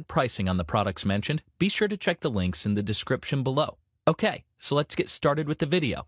pricing on the products mentioned, be sure to check the links in the description below. Okay, so let's get started with the video.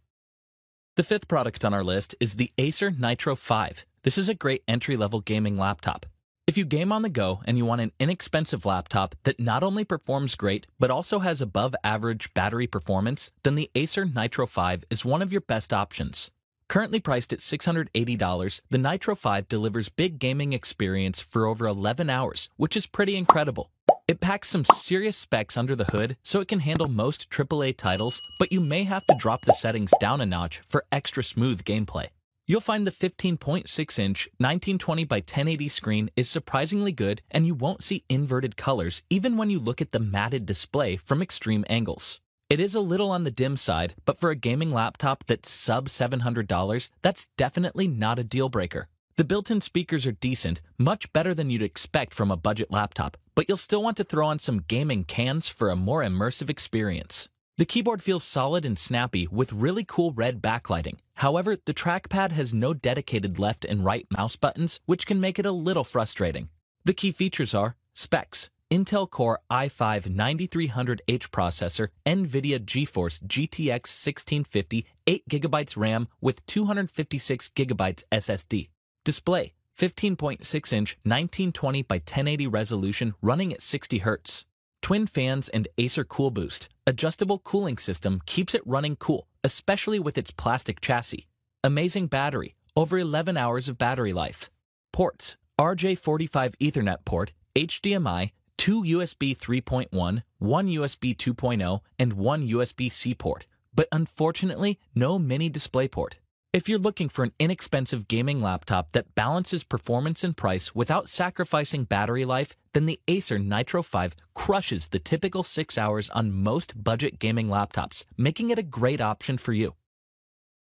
The fifth product on our list is the Acer Nitro 5. This is a great entry-level gaming laptop. If you game on the go and you want an inexpensive laptop that not only performs great, but also has above average battery performance, then the Acer Nitro 5 is one of your best options. Currently priced at $680, the Nitro 5 delivers big gaming experience for over 11 hours, which is pretty incredible. It packs some serious specs under the hood, so it can handle most AAA titles, but you may have to drop the settings down a notch for extra smooth gameplay. You'll find the 15.6-inch 1920x1080 screen is surprisingly good and you won't see inverted colors even when you look at the matted display from extreme angles. It is a little on the dim side, but for a gaming laptop that's sub $700, that's definitely not a deal breaker. The built-in speakers are decent, much better than you'd expect from a budget laptop, but you'll still want to throw on some gaming cans for a more immersive experience. The keyboard feels solid and snappy with really cool red backlighting. However, the trackpad has no dedicated left and right mouse buttons, which can make it a little frustrating. The key features are specs, Intel Core i5-9300H processor, NVIDIA GeForce GTX 1650, 8GB RAM with 256GB SSD. Display, 15.6-inch 1920 by 1080 resolution running at 60Hz. Twin fans and Acer Cool Boost. Adjustable cooling system keeps it running cool, especially with its plastic chassis. Amazing battery, over 11 hours of battery life. Ports, RJ45 Ethernet port, HDMI, two USB 3.1, one USB 2.0, and one USB C port, but unfortunately, no mini display port. If you're looking for an inexpensive gaming laptop that balances performance and price without sacrificing battery life, then the Acer Nitro 5 crushes the typical 6 hours on most budget gaming laptops, making it a great option for you.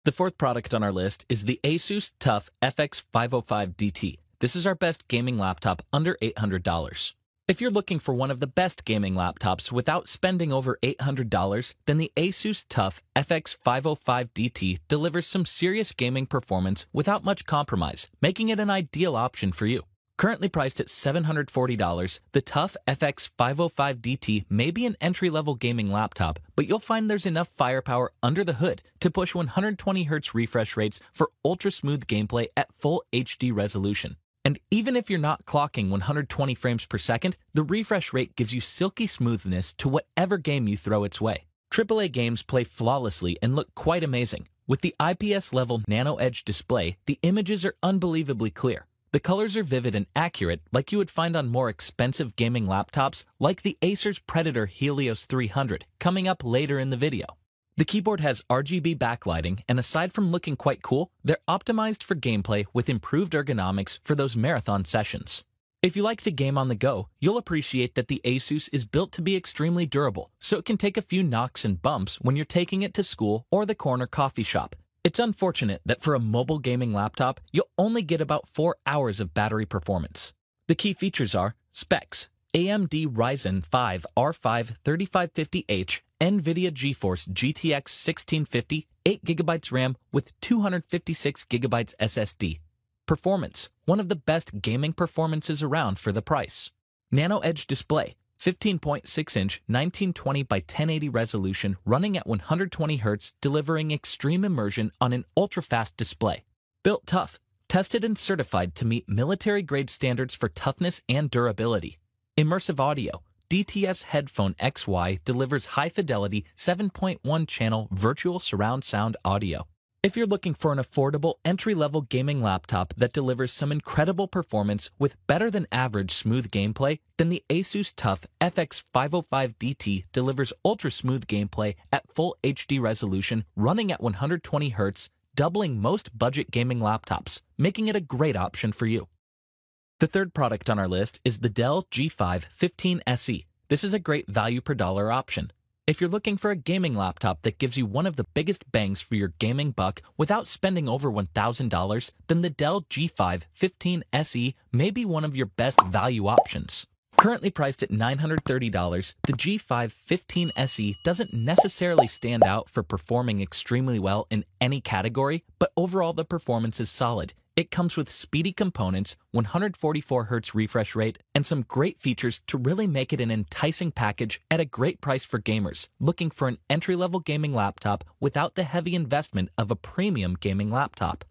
The fourth product on our list is the Asus TUF FX505DT. This is our best gaming laptop under $800. If you're looking for one of the best gaming laptops without spending over $800, then the Asus TUF FX505DT delivers some serious gaming performance without much compromise, making it an ideal option for you. Currently priced at $740, the TUF FX505DT may be an entry-level gaming laptop, but you'll find there's enough firepower under the hood to push 120Hz refresh rates for ultra-smooth gameplay at full HD resolution. And even if you're not clocking 120 frames per second, the refresh rate gives you silky smoothness to whatever game you throw its way. AAA games play flawlessly and look quite amazing. With the IPS level Nano Edge display, the images are unbelievably clear. The colors are vivid and accurate, like you would find on more expensive gaming laptops like the Acer's Predator Helios 300, coming up later in the video. The keyboard has RGB backlighting, and aside from looking quite cool, they're optimized for gameplay with improved ergonomics for those marathon sessions. If you like to game on the go, you'll appreciate that the Asus is built to be extremely durable, so it can take a few knocks and bumps when you're taking it to school or the corner coffee shop. It's unfortunate that for a mobile gaming laptop, you'll only get about 4 hours of battery performance. The key features are specs, AMD Ryzen 5 R5 3550H NVIDIA GeForce GTX 1650 8GB RAM with 256GB SSD. Performance, one of the best gaming performances around for the price. Nano Edge display, 15.6-inch 1920 by 1080 resolution running at 120Hz delivering extreme immersion on an ultra-fast display. Built tough, tested and certified to meet military-grade standards for toughness and durability. Immersive audio, DTS Headphone XY delivers high-fidelity 7.1-channel virtual surround sound audio. If you're looking for an affordable entry-level gaming laptop that delivers some incredible performance with better than average smooth gameplay, then the Asus TUF FX505DT delivers ultra-smooth gameplay at full HD resolution running at 120Hz, doubling most budget gaming laptops, making it a great option for you. The third product on our list is the Dell G5 15SE. This is a great value per dollar option. If you're looking for a gaming laptop that gives you one of the biggest bangs for your gaming buck without spending over $1,000, then the Dell G5 15SE may be one of your best value options. Currently priced at $930, the G5 15SE doesn't necessarily stand out for performing extremely well in any category, but overall the performance is solid. It comes with speedy components, 144Hz refresh rate, and some great features to really make it an enticing package at a great price for gamers looking for an entry level gaming laptop without the heavy investment of a premium gaming laptop.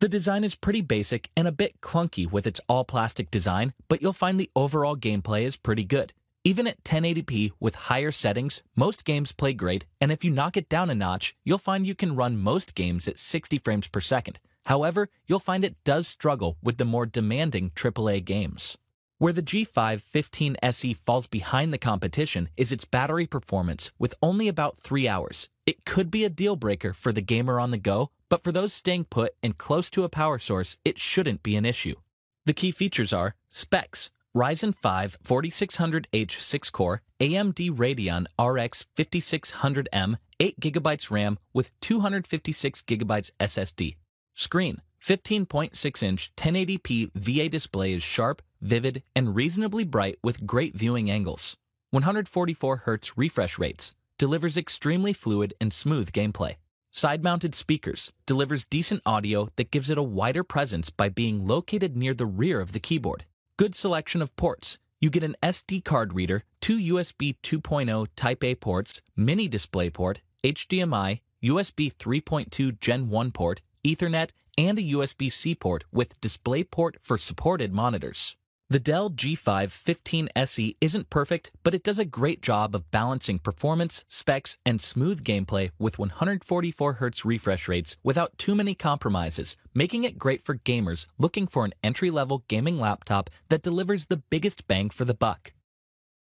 The design is pretty basic and a bit clunky with its all plastic design, but you'll find the overall gameplay is pretty good. Even at 1080p with higher settings, most games play great, and if you knock it down a notch, you'll find you can run most games at 60 frames per second. However, you'll find it does struggle with the more demanding AAA games. Where the G5 15SE falls behind the competition is its battery performance with only about 3 hours. It could be a deal breaker for the gamer on the go, but for those staying put and close to a power source, it shouldn't be an issue. The key features are specs, Ryzen 5 4600H 6-core AMD Radeon RX 5600M 8GB RAM with 256GB SSD. Screen 15.6 inch 1080p VA display is sharp, vivid, and reasonably bright with great viewing angles. 144Hz refresh rates delivers extremely fluid and smooth gameplay. Side mounted speakers delivers decent audio that gives it a wider presence by being located near the rear of the keyboard. Good selection of ports. You get an SD card reader, two USB 2.0 Type A ports, mini DisplayPort, HDMI, USB 3.2 Gen 1 port, Ethernet, and a USB-C port with DisplayPort for supported monitors. The Dell G5 15 SE isn't perfect, but it does a great job of balancing performance, specs, and smooth gameplay with 144Hz refresh rates without too many compromises, making it great for gamers looking for an entry-level gaming laptop that delivers the biggest bang for the buck.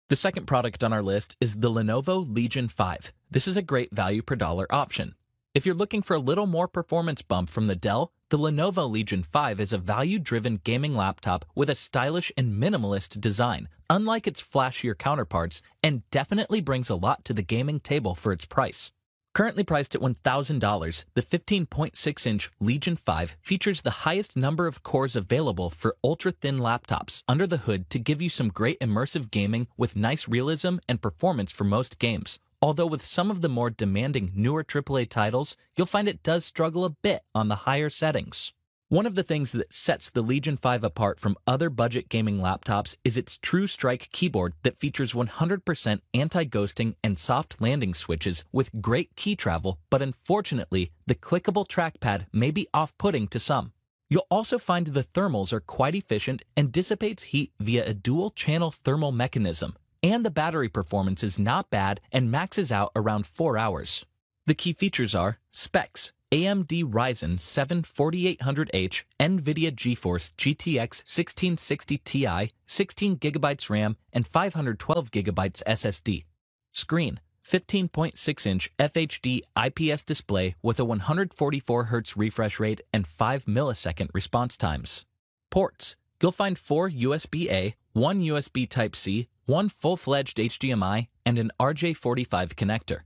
The second product on our list is the Lenovo Legion 5. This is a great value per dollar option. If you're looking for a little more performance bump from the Dell, the Lenovo Legion 5 is a value-driven gaming laptop with a stylish and minimalist design, unlike its flashier counterparts, and definitely brings a lot to the gaming table for its price. Currently priced at $1,000, the 15.6-inch Legion 5 features the highest number of cores available for ultra-thin laptops under the hood to give you some great immersive gaming with nice realism and performance for most games, Although with some of the more demanding newer AAA titles, you'll find it does struggle a bit on the higher settings. One of the things that sets the Legion 5 apart from other budget gaming laptops is its True Strike keyboard that features 100% anti ghosting and soft landing switches with great key travel, but unfortunately, the clickable trackpad may be off putting to some. You'll also find the thermals are quite efficient and dissipates heat via a dual channel thermal mechanism, and the battery performance is not bad and maxes out around 4 hours. The key features are specs, AMD Ryzen 7 4800H, NVIDIA GeForce GTX 1660 Ti, 16GB RAM, and 512GB SSD. Screen, 15.6-inch FHD IPS display with a 144Hz refresh rate and 5 millisecond response times. Ports, you'll find 4 USB-A, 1 USB Type-C, one full-fledged HDMI, and an RJ45 connector.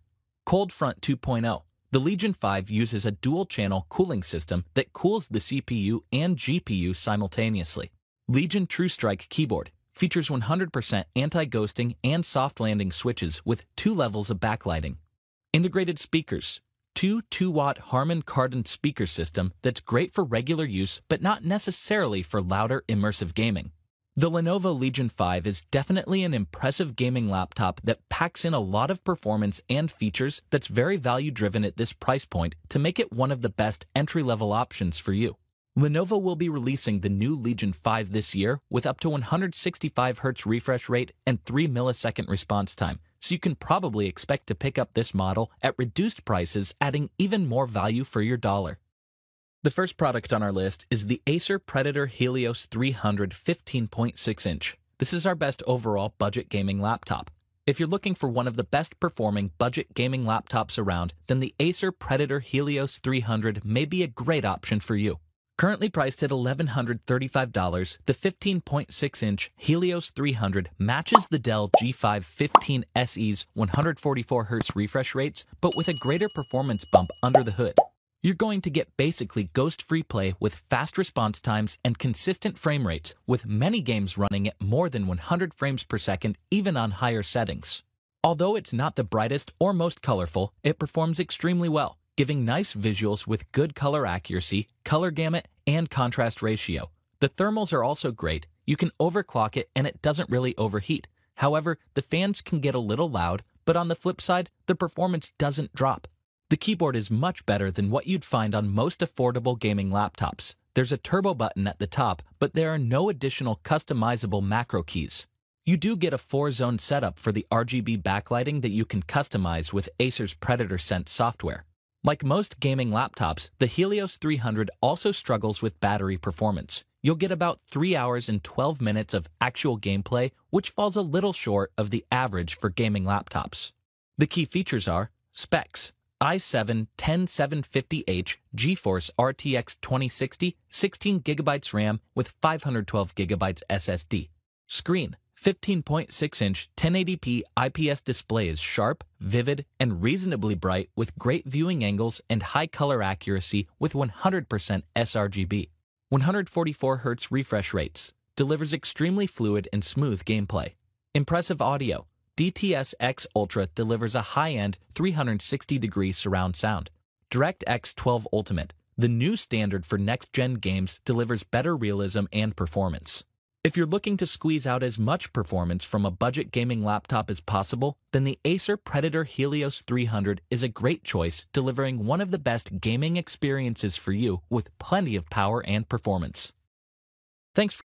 Cold Front 2.0 The Legion 5 uses a dual-channel cooling system that cools the CPU and GPU simultaneously. Legion TrueStrike keyboard features 100% anti-ghosting and soft landing switches with two levels of backlighting. Integrated speakers two 2-watt Harman Kardon speaker system that's great for regular use but not necessarily for louder immersive gaming. The Lenovo Legion 5 is definitely an impressive gaming laptop that packs in a lot of performance and features that's very value driven at this price point to make it one of the best entry level options for you. Lenovo will be releasing the new Legion 5 this year with up to 165Hz refresh rate and 3 millisecond response time, so you can probably expect to pick up this model at reduced prices, adding even more value for your dollar. The first product on our list is the Acer Predator Helios 300 15.6 inch. This is our best overall budget gaming laptop. If you're looking for one of the best performing budget gaming laptops around, then the Acer Predator Helios 300 may be a great option for you. Currently priced at $1,135, the 15.6 inch Helios 300 matches the Dell G5 15 SE's 144Hz refresh rates, but with a greater performance bump under the hood you're going to get basically ghost-free play with fast response times and consistent frame rates, with many games running at more than 100 frames per second even on higher settings. Although it's not the brightest or most colorful, it performs extremely well, giving nice visuals with good color accuracy, color gamut, and contrast ratio. The thermals are also great. You can overclock it and it doesn't really overheat. However, the fans can get a little loud, but on the flip side, the performance doesn't drop. The keyboard is much better than what you'd find on most affordable gaming laptops. There's a turbo button at the top, but there are no additional customizable macro keys. You do get a four-zone setup for the RGB backlighting that you can customize with Acer's Predator Sense software. Like most gaming laptops, the Helios 300 also struggles with battery performance. You'll get about 3 hours and 12 minutes of actual gameplay, which falls a little short of the average for gaming laptops. The key features are specs, i7 10750H GeForce RTX 2060, 16GB RAM with 512GB SSD. Screen 15.6 inch 1080p IPS display is sharp, vivid, and reasonably bright with great viewing angles and high color accuracy with 100% sRGB. 144Hz refresh rates delivers extremely fluid and smooth gameplay. Impressive audio DTS:X Ultra delivers a high-end 360-degree surround sound. DirectX 12 Ultimate, the new standard for next-gen games, delivers better realism and performance. If you're looking to squeeze out as much performance from a budget gaming laptop as possible, then the Acer Predator Helios 300 is a great choice, delivering one of the best gaming experiences for you with plenty of power and performance. Thanks